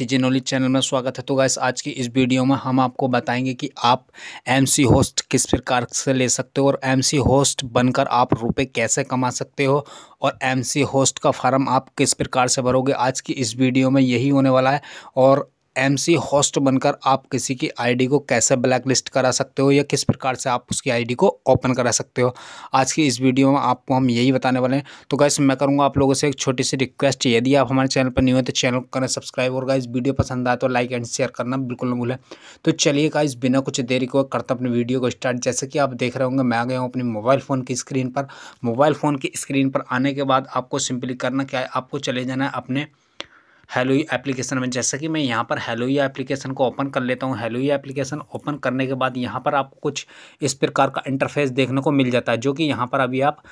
सी जी knowledge channel में स्वागत है तो गैस आज की इस वीडियो में हम आपको बताएंगे कि आप एमसी होस्ट किस प्रकार से ले सकते हो और एमसी होस्ट बनकर आप रुपए कैसे कमा सकते हो और एमसी होस्ट का फार्म आप किस प्रकार से भरोगे आज की इस वीडियो में यही होने वाला है और एमसी होस्ट बनकर आप किसी की आईडी को कैसे ब्लैकलिस्ट करा सकते हो या किस प्रकार से आप उसकी आईडी को ओपन करा सकते हो आज की इस वीडियो में आपको हम यही बताने वाले हैं तो गाइस मैं करूँगा आप लोगों से एक छोटी सी रिक्वेस्ट यदि आप हमारे चैनल पर न्यू है तो चैनल को करें सब्सक्राइब और गाइस वीडियो पसंद आए तो लाइक एंड शेयर करना बिल्कुल ना भूलें तो चलिए गाइस बिना कुछ देरी को करता अपने वीडियो को स्टार्ट जैसे कि आप देख रहे होंगे मैं आ गया हूँ अपने मोबाइल फ़ोन की स्क्रीन पर मोबाइल फ़ोन की स्क्रीन पर आने के बाद आपको सिंपली करना क्या है आपको चले जाना है अपने हेलो एप्लीकेशन में जैसा कि मैं यहाँ पर हेलो एप्लीकेशन को ओपन कर लेता हूँ हेलो एप्लीकेशन ओपन करने के बाद यहाँ पर आपको कुछ इस प्रकार का इंटरफेस देखने को मिल जाता है जो कि यहाँ पर अभी आप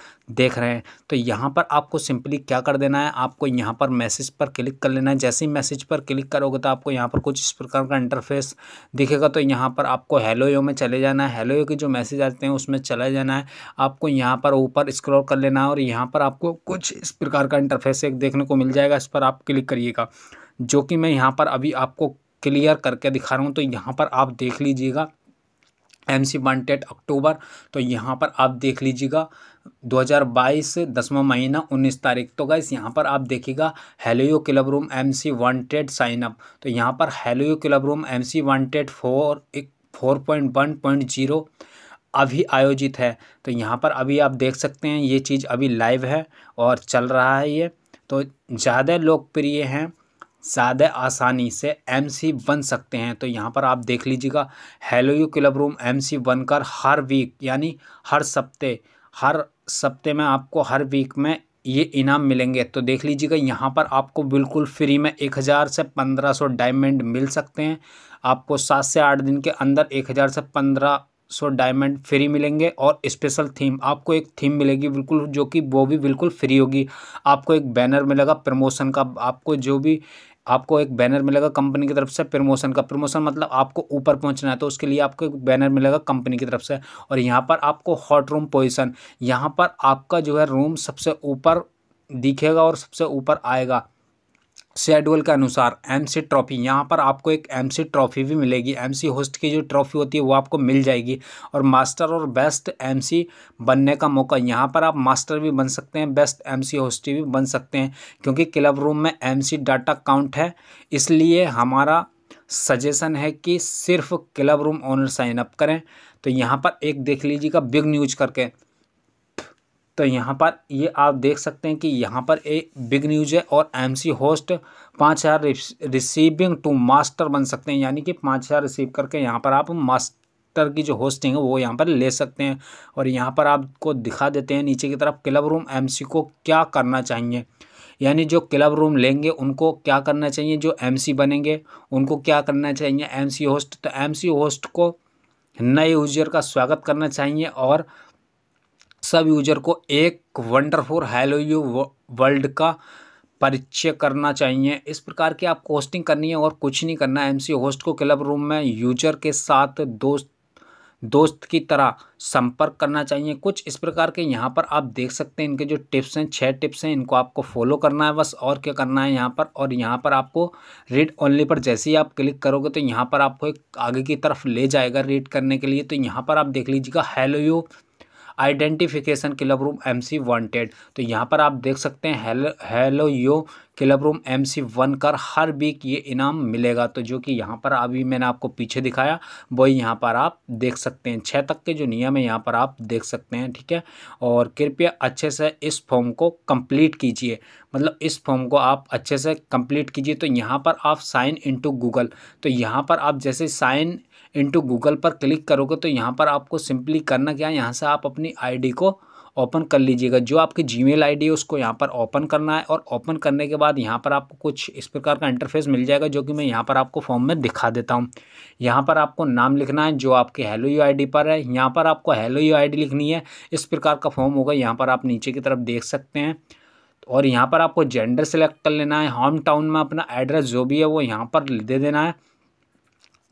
देख रहे हैं तो यहाँ पर आपको सिंपली क्या कर देना है आपको यहाँ पर मैसेज पर क्लिक कर लेना है जैसे ही मैसेज पर क्लिक करोगे तो आपको यहाँ पर कुछ इस प्रकार का इंटरफेस दिखेगा तो यहाँ पर आपको हेलो यो में चले जाना है हेलो यो के जो मैसेज आते हैं उसमें चला जाना है आपको यहाँ पर ऊपर स्क्रॉल कर लेना है और यहाँ पर आपको कुछ इस प्रकार का इंटरफेस एक देखने को मिल जाएगा इस पर आप क्लिक करिएगा जो कि मैं यहाँ पर अभी आपको क्लियर करके दिखा रहा हूँ तो यहाँ पर आप देख लीजिएगा एम सी वांटेड अक्टूबर तो यहाँ पर आप देख लीजिएगा 2022 दसवा महीना 19 तारीख तो गाइस यहाँ पर आप देखिएगा Hello Yo club room M C wanted sign up तो यहाँ पर Hello Yo club room M C wanted four एक four point one point zero अभी आयोजित है तो यहाँ पर अभी आप देख सकते हैं ये चीज़ अभी लाइव है और चल रहा है ये तो ज़्यादा लोकप्रिय हैं ज़्यादा आसानी से एमसी बन सकते हैं तो यहाँ पर आप देख लीजिएगा Hello Yo club room MC बनकर हर वीक यानी हर सप्ते हर सप्ते में आपको हर वीक में ये इनाम मिलेंगे तो देख लीजिएगा यहाँ पर आपको बिल्कुल फ्री में एक हज़ार से पंद्रह सौ डायमंड मिल सकते हैं आपको सात से आठ दिन के अंदर एक हज़ार से पंद्रह सौ डायमंड फ्री मिलेंगे और स्पेशल थीम आपको एक थीम मिलेगी बिल्कुल जो कि वो भी बिल्कुल फ्री होगी आपको एक बैनर मिलेगा प्रमोशन का आपको जो भी आपको एक बैनर मिलेगा कंपनी की तरफ से प्रमोशन का प्रमोशन मतलब आपको ऊपर पहुंचना है तो उसके लिए आपको एक बैनर मिलेगा कंपनी की तरफ से और यहाँ पर आपको हॉट रूम पोजिशन यहाँ पर आपका जो है रूम सबसे ऊपर दिखेगा और सबसे ऊपर आएगा शेड्यूल के अनुसार एमसी ट्रॉफी यहाँ पर आपको एक एमसी ट्रॉफी भी मिलेगी एमसी होस्ट की जो ट्रॉफी होती है वो आपको मिल जाएगी और मास्टर और बेस्ट एमसी बनने का मौका यहाँ पर आप मास्टर भी बन सकते हैं बेस्ट एमसी होस्ट भी बन सकते हैं क्योंकि क्लब रूम में सी डाटा काउंट है इसलिए हमारा सजेशन है कि सिर्फ क्लब रूम ऑनर साइनअप करें तो यहाँ पर एक देख लीजिएगा बिग न्यूज करके तो यहाँ पर ये आप देख सकते हैं कि यहाँ पर एक बिग न्यूज है और एमसी होस्ट पाँच हज़ार रिसीविंग टू मास्टर बन सकते हैं यानी कि पाँच हज़ार रिसीव करके यहाँ पर आप मास्टर की जो होस्टिंग है वो यहाँ पर ले सकते हैं और यहाँ पर आपको दिखा देते हैं नीचे की तरफ क्लब रूम एम को क्या करना चाहिए यानी जो क्लब रूम लेंगे उनको क्या करना चाहिए जो एम बनेंगे उनको क्या करना चाहिए एम होस्ट तो एम होस्ट को नए यूजर का स्वागत करना चाहिए और सब यूजर को एक वंडरफुल हैलो यू वर्ल्ड का परिचय करना चाहिए इस प्रकार की आप होस्टिंग करनी है और कुछ नहीं करना है एमसी होस्ट को क्लब रूम में यूजर के साथ दोस्त दोस्त की तरह संपर्क करना चाहिए कुछ इस प्रकार के यहाँ पर आप देख सकते हैं इनके जो टिप्स हैं छः टिप्स हैं इनको आपको फॉलो करना है बस और क्या करना है यहाँ पर और यहाँ पर आपको रीड ओनली पर जैसे ही आप क्लिक करोगे तो यहाँ पर आपको एक आगे की तरफ ले जाएगा रीड करने के लिए तो यहाँ पर आप देख लीजिएगा Hello Yo identification club room M C wanted तो यहाँ पर आप देख सकते हैं hello Hello Yo club room M C वन कर हर वीक ये इनाम मिलेगा तो जो कि यहाँ पर अभी मैंने आपको पीछे दिखाया वही यहाँ पर आप देख सकते हैं छः तक के जो नियम है यहाँ पर आप देख सकते हैं ठीक है और कृपया अच्छे से इस फॉर्म को कंप्लीट कीजिए मतलब इस फॉर्म को आप अच्छे से कंप्लीट कीजिए तो यहाँ पर आप साइन इनटू गूगल तो यहाँ पर आप जैसे साइन इंटू गूगल पर क्लिक करोगे तो यहाँ पर आपको सिंपली करना क्या है यहाँ से आप अपनी आईडी को ओपन कर लीजिएगा जो आपकी जीमेल आईडी है उसको यहाँ पर ओपन करना है और ओपन करने के बाद यहाँ पर आपको कुछ इस प्रकार का इंटरफेस मिल जाएगा जो कि मैं यहाँ पर आपको फॉर्म में दिखा देता हूँ यहाँ पर आपको नाम लिखना है जो आपके हेलो यू आई पर है यहाँ पर आपको हेलो यू आई लिखनी है इस प्रकार का फॉर्म होगा यहाँ पर आप नीचे की तरफ देख सकते हैं और यहाँ पर आपको जेंडर सेलेक्ट कर लेना है होम टाउन में अपना एड्रेस जो भी है वो यहाँ पर दे देना है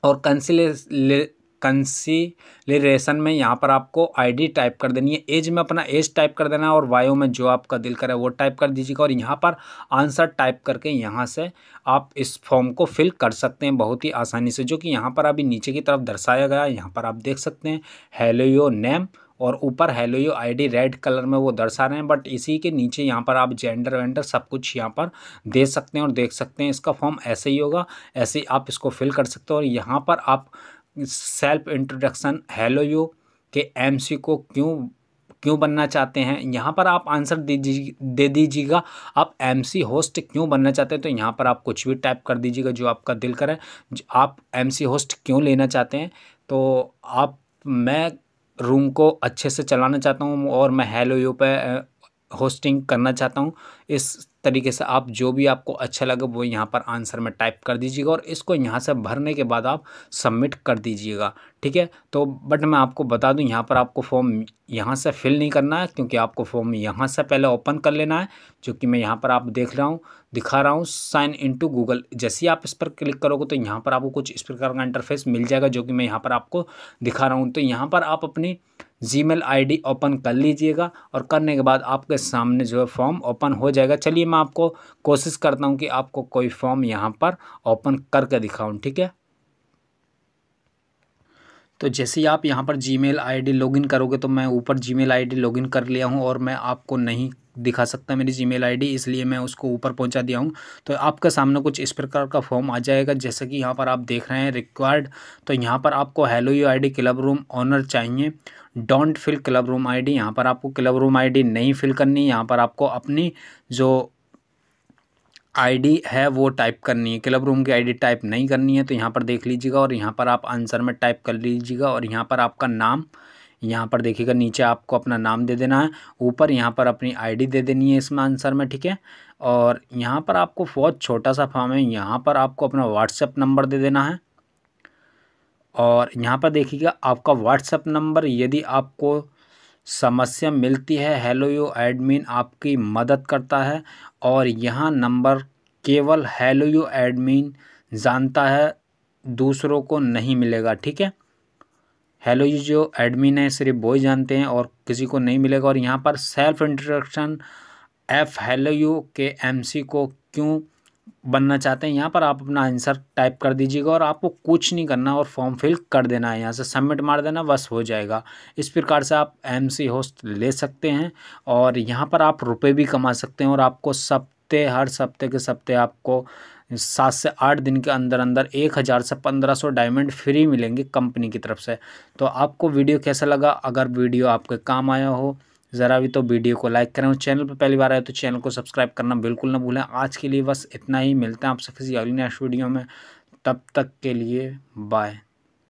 और कंसिले कंसिलेशन में यहाँ पर आपको आईडी टाइप कर देनी है एज में अपना एज टाइप कर देना है और वायो में जो आपका दिल करे वो टाइप कर दीजिएगा और यहाँ पर आंसर टाइप करके यहाँ से आप इस फॉर्म को फिल कर सकते हैं बहुत ही आसानी से जो कि यहाँ पर अभी नीचे की तरफ दर्शाया गया है यहाँ पर आप देख सकते हैं हेलो योर नेम और ऊपर हेलोयो आईडी रेड कलर में वो दर्शा रहे हैं बट इसी के नीचे यहाँ पर आप जेंडर वेंडर सब कुछ यहाँ पर दे सकते हैं और देख सकते हैं इसका फॉर्म ऐसे ही होगा ऐसे ही आप इसको फिल कर सकते हो और यहाँ पर आप सेल्फ इंट्रोडक्शन हेलोयो के एम को क्यों क्यों बनना चाहते हैं यहाँ पर आप आंसर दे दीजिएगा आप एमसी होस्ट क्यों बनना चाहते हैं तो यहाँ पर आप कुछ भी टाइप कर दीजिएगा जो आपका दिल करे आप एमसी होस्ट क्यों लेना चाहते हैं तो आप मैं रूम को अच्छे से चलाना चाहता हूँ और मैं हेलो यू पे होस्टिंग करना चाहता हूँ इस तरीके से आप जो भी आपको अच्छा लगे वो यहाँ पर आंसर में टाइप कर दीजिएगा और इसको यहाँ से भरने के बाद आप सबमिट कर दीजिएगा ठीक है तो बट मैं आपको बता दूँ यहाँ पर आपको फॉर्म यहाँ से फिल नहीं करना है क्योंकि आपको फॉर्म यहाँ से पहले ओपन कर लेना है जो कि मैं यहाँ पर आप देख रहा हूँ दिखा रहा हूँ साइन इन टू गूगल जैसे ही आप इस पर क्लिक करोगे तो यहाँ पर आपको कुछ इस प्रकार का इंटरफेस मिल जाएगा जो कि मैं यहाँ पर आपको दिखा रहा हूँ तो यहाँ पर आप अपनी जीमेल आईडी ओपन कर लीजिएगा और करने के बाद आपके सामने जो है फॉर्म ओपन हो जाएगा चलिए मैं आपको कोशिश करता हूँ कि आपको कोई फॉर्म यहाँ पर ओपन करके दिखाऊँ ठीक है तो जैसे ही आप यहाँ पर Gmail I D login करोगे तो मैं ऊपर Gmail I D login कर लिया हूँ और मैं आपको नहीं दिखा सकता है मेरी जीमेल आईडी इसलिए मैं उसको ऊपर पहुंचा दिया हूँ तो आपका सामने कुछ इस प्रकार का फॉर्म आ जाएगा जैसे कि यहाँ पर आप देख रहे हैं रिक्वायर्ड तो यहाँ पर आपको Hello Yo ID club room owner चाहिए don't fill club room ID यहाँ पर आपको क्लब रूम आईडी नहीं फिल करनी यहाँ पर आपको अपनी जो आईडी है वो टाइप करनी है क्लब रूम की आईडी टाइप नहीं करनी है तो यहाँ पर देख लीजिएगा और यहाँ पर आप आंसर में टाइप कर लीजिएगा और यहाँ पर आपका नाम यहाँ पर देखिएगा नीचे आपको अपना नाम दे देना है ऊपर यहाँ पर अपनी आईडी दे देनी है इसमें आंसर में ठीक है और यहाँ पर आपको बहुत छोटा सा फॉर्म है यहाँ पर आपको अपना व्हाट्सएप नंबर दे देना है और यहाँ पर देखिएगा आपका व्हाट्सएप नंबर यदि आपको समस्या मिलती है हेलो यू एडमिन आपकी मदद करता है और यहाँ नंबर केवल हेलो यू एडमिन जानता है दूसरों को नहीं मिलेगा ठीक है हेलो यू जो एडमिन है सिर्फ बॉय जानते हैं और किसी को नहीं मिलेगा और यहाँ पर self introduction of Hello Yo के एम सी को क्यों बनना चाहते हैं यहाँ पर आप अपना आंसर टाइप कर दीजिएगा और आपको कुछ नहीं करना और फॉर्म फिल कर देना है यहाँ से सबमिट मार देना बस हो जाएगा इस प्रकार से आप एमसी होस्ट ले सकते हैं और यहाँ पर आप रुपए भी कमा सकते हैं और आपको सप्ते हर सप्ते के सप्ते आपको सात से आठ दिन के अंदर अंदर एक हज़ार से पंद्रह सौ डायमंड फ्री मिलेंगे कंपनी की तरफ से तो आपको वीडियो कैसा लगा अगर वीडियो आपके काम आया हो ज़रा भी तो वीडियो को लाइक करें और चैनल पर पहली बार आए तो चैनल को सब्सक्राइब करना बिल्कुल ना भूलें आज के लिए बस इतना ही मिलते हैं आपसे किसी अगली नेक्स्ट वीडियो में तब तक के लिए बाय